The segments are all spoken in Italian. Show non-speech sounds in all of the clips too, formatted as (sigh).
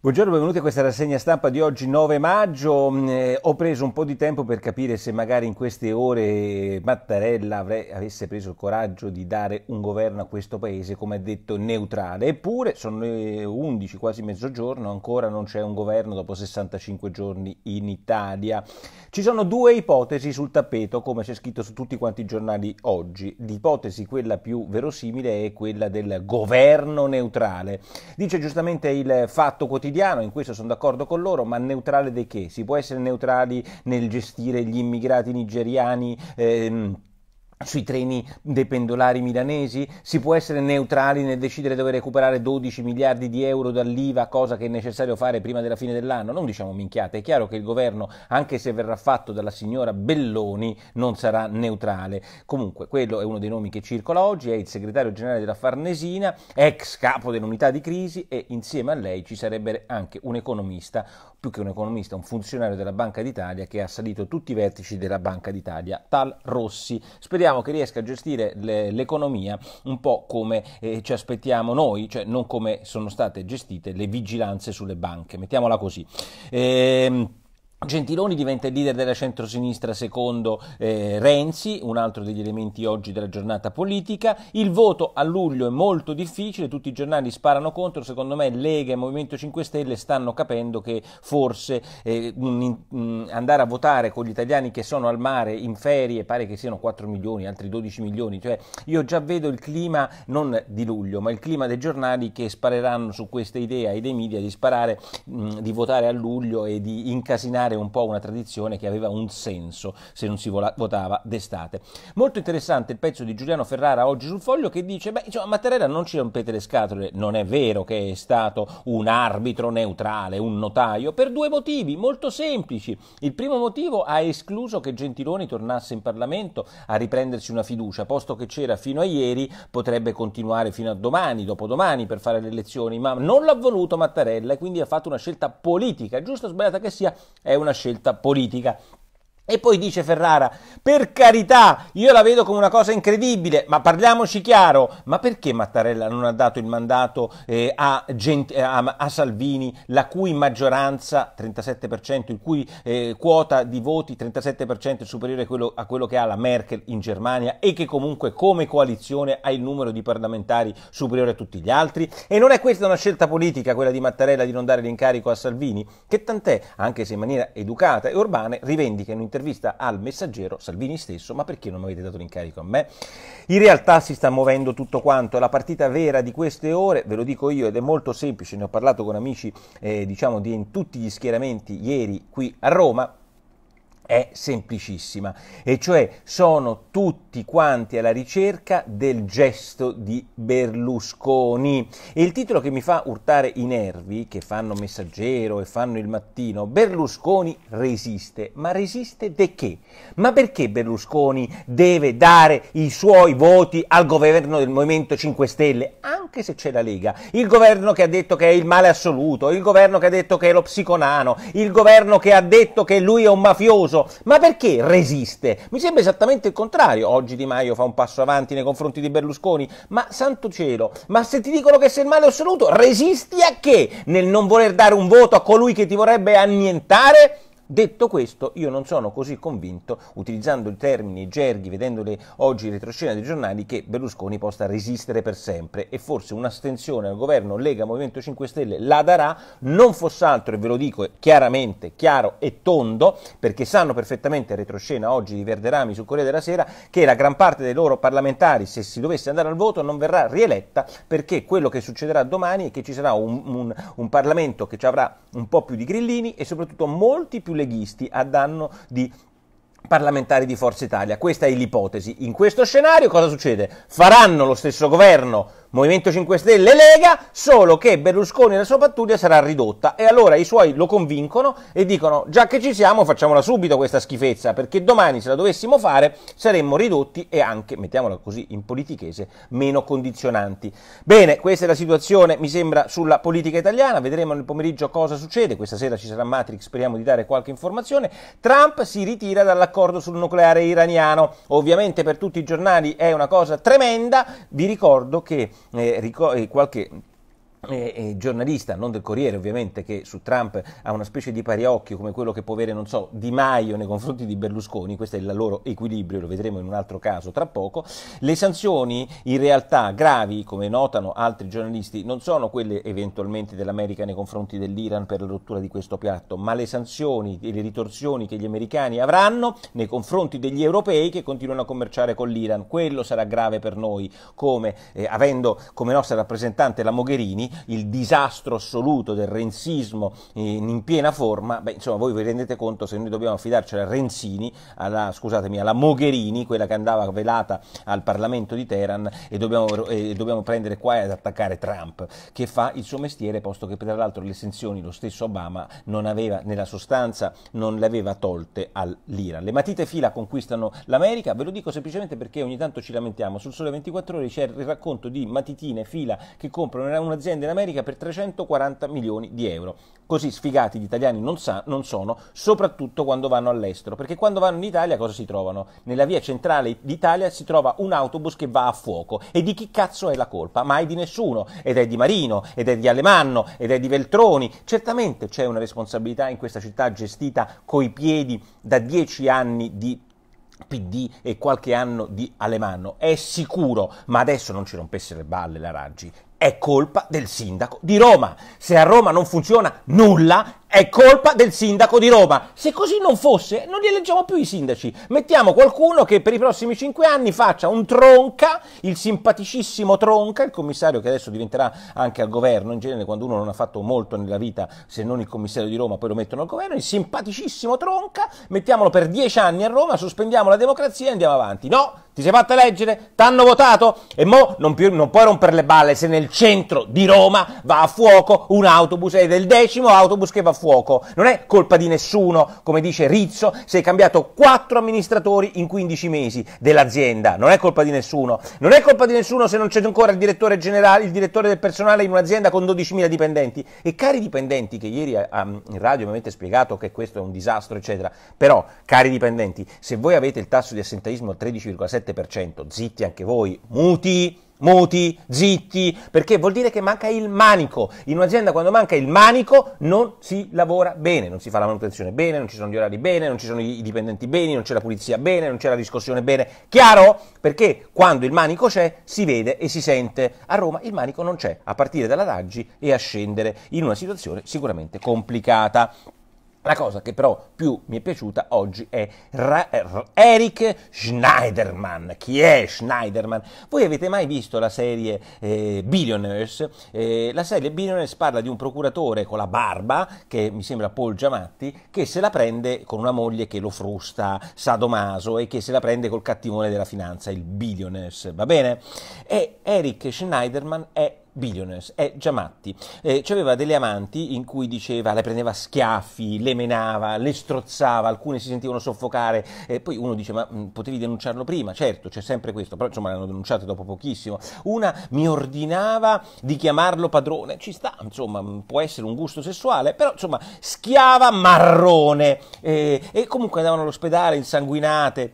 Buongiorno, benvenuti a questa rassegna stampa di oggi 9 maggio. Mm, eh, ho preso un po' di tempo per capire se magari in queste ore Mattarella avrei, avesse preso il coraggio di dare un governo a questo paese, come ha detto, neutrale. Eppure sono le eh, 11, quasi mezzogiorno, ancora non c'è un governo dopo 65 giorni in Italia. Ci sono due ipotesi sul tappeto, come c'è scritto su tutti quanti i giornali oggi. L'ipotesi quella più verosimile è quella del governo neutrale. Dice giustamente il fatto quotidiano quotidiano, in questo sono d'accordo con loro, ma neutrale di che? Si può essere neutrali nel gestire gli immigrati nigeriani? Ehm, sui treni dei pendolari milanesi? Si può essere neutrali nel decidere dove recuperare 12 miliardi di euro dall'IVA, cosa che è necessario fare prima della fine dell'anno? Non diciamo minchiate, è chiaro che il governo, anche se verrà fatto dalla signora Belloni, non sarà neutrale. Comunque, quello è uno dei nomi che circola oggi, è il segretario generale della Farnesina, ex capo dell'unità di crisi e insieme a lei ci sarebbe anche un economista, più che un economista, un funzionario della Banca d'Italia che ha salito tutti i vertici della Banca d'Italia, tal Rossi. Speriamo speriamo che riesca a gestire le, l'economia un po' come eh, ci aspettiamo noi, cioè non come sono state gestite le vigilanze sulle banche, mettiamola così. Ehm, Gentiloni diventa il leader della centrosinistra secondo eh, Renzi, un altro degli elementi oggi della giornata politica. Il voto a luglio è molto difficile, tutti i giornali sparano contro, secondo me Lega e Movimento 5 Stelle stanno capendo che forse eh, un, un, andare a votare con gli italiani che sono al mare in ferie, pare che siano 4 milioni, altri 12 milioni, cioè io già vedo il clima non di luglio, ma il clima dei giornali che spareranno su questa idea e dei media di sparare, mh, di votare a luglio e di incasinare ritornare un po' una tradizione che aveva un senso se non si vola- votava d'estate. Molto interessante il pezzo di Giuliano Ferrara oggi sul foglio che dice, beh, insomma, Mattarella non ci rompete le scatole, non è vero che è stato un arbitro neutrale, un notaio, per due motivi molto semplici. Il primo motivo ha escluso che Gentiloni tornasse in Parlamento a riprendersi una fiducia, posto che c'era fino a ieri, potrebbe continuare fino a domani, dopodomani per fare le elezioni, ma non l'ha voluto Mattarella e quindi ha fatto una scelta politica, giusta o sbagliata che sia, è una scelta politica e poi dice Ferrara, per carità, io la vedo come una cosa incredibile, ma parliamoci chiaro, ma perché Mattarella non ha dato il mandato eh, a, Gent- eh, a, a, Salvini, la cui maggioranza, 37%, il cui eh, quota di voti 37% superiore a quello, a quello che ha la Merkel in Germania e che comunque come coalizione ha il numero di parlamentari superiore a tutti gli altri? E non è questa una scelta politica, quella di Mattarella, di non dare l'incarico a Salvini, che tant'è, anche se in maniera educata e urbana, rivendica un interesse un'intervista al messaggero Salvini stesso, ma perché non mi avete dato l'incarico a me? In realtà si sta muovendo tutto quanto, la partita vera di queste ore, ve lo dico io ed è molto semplice, ne ho parlato con amici eh, diciamo di in tutti gli schieramenti ieri qui a Roma, è semplicissima, e cioè sono tutti quanti alla ricerca del gesto di Berlusconi. E il titolo che mi fa urtare i nervi, che fanno Messaggero e fanno il mattino, Berlusconi resiste. Ma resiste de che? Ma perché Berlusconi deve dare i suoi voti al governo del Movimento 5 Stelle, anche se c'è la Lega? Il governo che ha detto che è il male assoluto, il governo che ha detto che è lo psiconano, il governo che ha detto che lui è un mafioso, Caruso, ma perché resiste? Mi sembra esattamente il contrario. Oggi Di Maio fa un passo avanti nei confronti di Berlusconi, ma santo cielo, ma se ti dicono che sei il male assoluto, resisti a che? Nel non voler dare un voto a colui che ti vorrebbe annientare? Detto questo, io non sono così convinto, utilizzando i termini e gerghi, vedendole oggi in retroscena dei giornali, che Berlusconi possa resistere per sempre e forse un'astensione al governo Lega Movimento 5 Stelle la darà, non fosse altro, e ve lo dico chiaramente, chiaro e tondo, perché sanno perfettamente in retroscena oggi di Verderami su Corriere della Sera, che la gran parte dei loro parlamentari, se si dovesse andare al voto, non verrà rieletta, perché quello che succederà domani è che ci sarà un, un, un Parlamento che ci avrà un po' più di grillini e soprattutto molti più leghisti a danno di parlamentari di Forza Italia. Questa è l'ipotesi. In questo scenario cosa succede? Faranno lo stesso governo Movimento 5 Stelle e Lega, solo che Berlusconi e la sua pattuglia sarà ridotta e allora i suoi lo convincono e dicono già che ci siamo facciamola subito questa schifezza perché domani se la dovessimo fare saremmo ridotti e anche, mettiamola così in politichese, meno condizionanti. Bene, questa è la situazione mi sembra sulla politica italiana, vedremo nel pomeriggio cosa succede, questa sera ci sarà Matrix, speriamo di dare qualche informazione. Trump si ritira dall'accordo sul nucleare iraniano, ovviamente per tutti i giornali è una cosa tremenda, vi ricordo che eh, qualche eh, eh, giornalista, non del Corriere ovviamente, che su Trump ha una specie di pariocchio come quello che può avere, non so, Di Maio nei confronti di Berlusconi, questo è il loro equilibrio, lo vedremo in un altro caso tra poco, le sanzioni in realtà gravi, come notano altri giornalisti, non sono quelle eventualmente dell'America nei confronti dell'Iran per la rottura di questo piatto, ma le sanzioni e le ritorsioni che gli americani avranno nei confronti degli europei che continuano a commerciare con l'Iran, quello sarà grave per noi, come eh, avendo come nostra rappresentante la Mogherini, il disastro assoluto del renzismo in piena forma, beh, insomma voi vi rendete conto se noi dobbiamo affidarci alla Renzini, alla, scusatemi, alla Mogherini, quella che andava velata al Parlamento di Teheran e dobbiamo, eh, dobbiamo prendere qua ad attaccare Trump, che fa il suo mestiere posto che tra l'altro le sanzioni lo stesso Obama non aveva nella sostanza, non le aveva tolte all'Iran. Le matite fila conquistano l'America, ve lo dico semplicemente perché ogni tanto ci lamentiamo, sul Sole 24 Ore c'è il racconto di matitine fila che comprano era un'azienda vende in America per 340 milioni di euro. Così sfigati gli italiani non, sa, non, sono, soprattutto quando vanno all'estero, perché quando vanno in Italia cosa si trovano? Nella via centrale d'Italia si trova un autobus che va a fuoco e di chi cazzo è la colpa? Mai di nessuno, ed è di Marino, ed è di Alemanno, ed è di Veltroni. Certamente c'è una responsabilità in questa città gestita coi piedi da dieci anni di PD e qualche anno di Alemanno, è sicuro, ma adesso non ci rompesse le balle la Raggi, è colpa del sindaco di Roma. Se a Roma non funziona nulla, è colpa del sindaco di Roma. Se così non fosse, non li eleggiamo più i sindaci. Mettiamo qualcuno che per i prossimi cinque anni faccia un tronca, il simpaticissimo tronca, il commissario che adesso diventerà anche al governo, in genere quando uno non ha fatto molto nella vita, se non il commissario di Roma, poi lo mettono al governo, il simpaticissimo tronca, mettiamolo per dieci anni a Roma, sospendiamo la democrazia e andiamo avanti. No! Ti sei fatta leggere? T'hanno votato? E mo non, più, non puoi rompere le balle se nel centro di Roma va a fuoco un autobus ed è il decimo autobus che va a fuoco. Non è colpa di nessuno, come dice Rizzo, sei cambiato quattro amministratori in 15 mesi dell'azienda. Non è colpa di nessuno. Non è colpa di nessuno se non c'è ancora il direttore generale, il direttore del personale in un'azienda con 12.000 dipendenti. E cari dipendenti, che ieri um, in radio mi avete spiegato che questo è un disastro, eccetera. Però, cari dipendenti, se voi avete il tasso di assenteismo al 13,7%, 7%. Zitti anche voi, muti, muti, zitti, perché vuol dire che manca il manico. In un'azienda quando manca il manico non si lavora bene, non si fa la manutenzione bene, non ci sono gli orari bene, non ci sono i dipendenti bene, non c'è la pulizia bene, non c'è la discussione bene. Chiaro? Perché quando il manico c'è si vede e si sente. A Roma il manico non c'è, a partire dalla Raggi e a scendere in una situazione sicuramente complicata. La cosa che però più mi è piaciuta oggi è Ra- eh, Eric Schneiderman. Chi è Schneiderman? Voi avete mai visto la serie eh, Billionaires? Eh, la serie Billionaires parla di un procuratore con la barba, che mi sembra Paul Giamatti, che se la prende con una moglie che lo frusta, sadomaso, e che se la prende col cattivone della finanza, il Billionaires, va bene? E Eric Schneiderman è Billionaires è Giamatti. Eh, aveva delle amanti in cui diceva, le prendeva schiaffi, le menava, le strozzava, alcune si sentivano soffocare, eh, poi uno dice ma mh, potevi denunciarlo prima, certo c'è sempre questo, però insomma l'hanno denunciato dopo pochissimo. Una mi ordinava di chiamarlo padrone, ci sta, insomma può essere un gusto sessuale, però insomma schiava marrone eh, e comunque andavano all'ospedale insanguinate.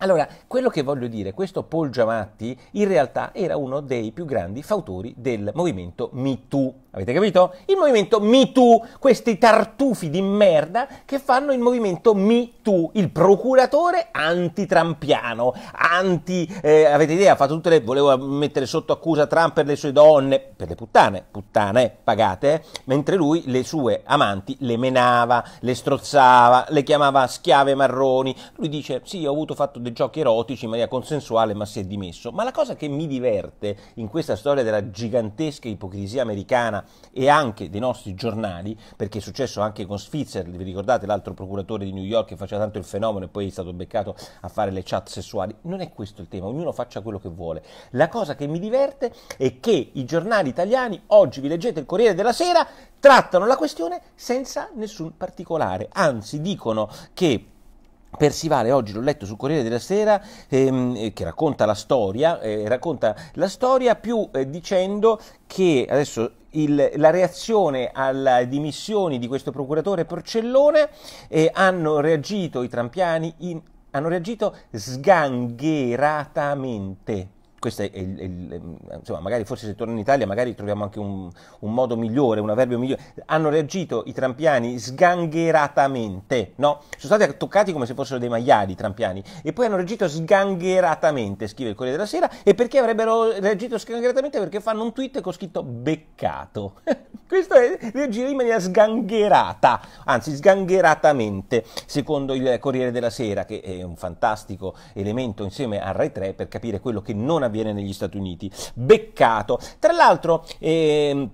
Allora, quello che voglio dire, questo Paul Giamatti in realtà era uno dei più grandi fautori del movimento MeToo. Avete capito? Il movimento MeToo, questi tartufi di merda che fanno il movimento MeToo, il procuratore antitrampiano, anti... Eh, avete idea, ha tutte le... voleva mettere sotto accusa Trump per le sue donne, per le puttane, puttane pagate, mentre lui le sue amanti le menava, le strozzava, le chiamava schiave marroni. Lui dice, sì, ho avuto fatto dei giochi erotici in maniera consensuale, ma si è dimesso. Ma la cosa che mi diverte in questa storia della gigantesca ipocrisia americana e anche dei nostri giornali, perché è successo anche con Switzer, vi ricordate l'altro procuratore di New York che faceva tanto il fenomeno e poi è stato beccato a fare le chat sessuali, non è questo il tema, ognuno faccia quello che vuole. La cosa che mi diverte è che i giornali italiani, oggi vi leggete il Corriere della Sera, trattano la questione senza nessun particolare, anzi dicono che Persivale oggi l'ho letto sul Corriere della Sera ehm, eh, che racconta la storia, eh, racconta la storia più eh, dicendo che adesso il, la reazione alle dimissioni di questo procuratore Porcellone eh, hanno reagito i trampiani in, hanno reagito sgangheratamente questo è il, il, insomma, magari forse se torna in Italia magari troviamo anche un, un modo migliore, un avverbio migliore. Hanno reagito i trampiani sgangheratamente, no? Sono stati toccati come se fossero dei maiali i trampiani e poi hanno reagito sgangheratamente, scrive il Corriere della Sera, e perché avrebbero reagito sgangheratamente? Perché fanno un tweet con scritto beccato. (laughs) questo è reagire in maniera sgangherata, anzi sgangheratamente, secondo il Corriere della Sera, che è un fantastico elemento insieme al Rai 3 per capire quello che non abbiamo avviene negli Stati Uniti. Beccato. Tra l'altro... Eh,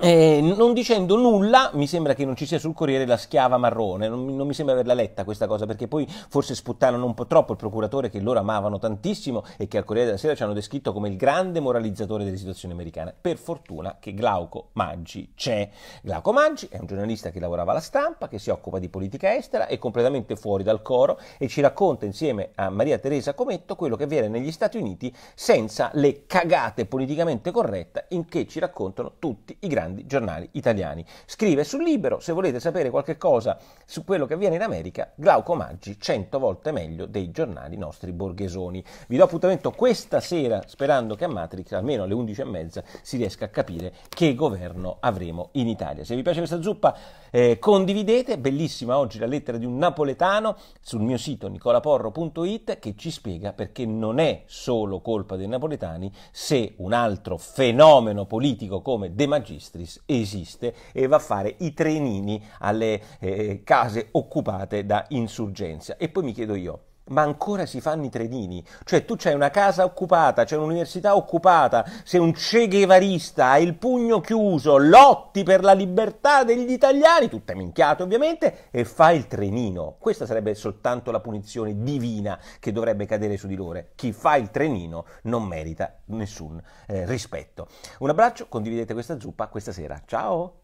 eh, non dicendo nulla, mi sembra che non ci sia sul Corriere la schiava marrone, non, non mi sembra averla letta questa cosa, perché poi forse sputtarono un po' troppo il procuratore che loro amavano tantissimo e che al Corriere della Sera ci hanno descritto come il grande moralizzatore delle situazioni americane. Per fortuna che Glauco Maggi c'è. Glauco Maggi è un giornalista che lavorava alla stampa, che si occupa di politica estera, è completamente fuori dal coro e ci racconta insieme a Maria Teresa Cometto quello che avviene negli Stati Uniti senza le cagate politicamente corrette in che ci raccontano tutti i grandi grandi giornali italiani. Scrive sul Libero, se volete sapere qualche cosa su quello che avviene in America, Glauco Maggi cento volte meglio dei giornali nostri borghesoni. Vi do appuntamento questa sera sperando che a Matrix, almeno alle 11.30, si riesca a capire che governo avremo in Italia. Se vi piace questa zuppa eh, condividete, bellissima oggi la lettera di un napoletano sul mio sito nicolaporro.it che ci spiega perché non è solo colpa dei napoletani se un altro fenomeno politico come De Magistri Lustris esiste e va a fare i trenini alle eh, case occupate da insurgenza. E poi mi chiedo io, ma ancora si fanno i trenini. Cioè tu c'hai una casa occupata, c'è un'università occupata, sei un ceghevarista, hai il pugno chiuso, lotti per la libertà degli italiani, tutte minchiate ovviamente, e fai il trenino. Questa sarebbe soltanto la punizione divina che dovrebbe cadere su di loro. Chi fa il trenino non merita nessun eh, rispetto. Un abbraccio, condividete questa zuppa questa sera. Ciao!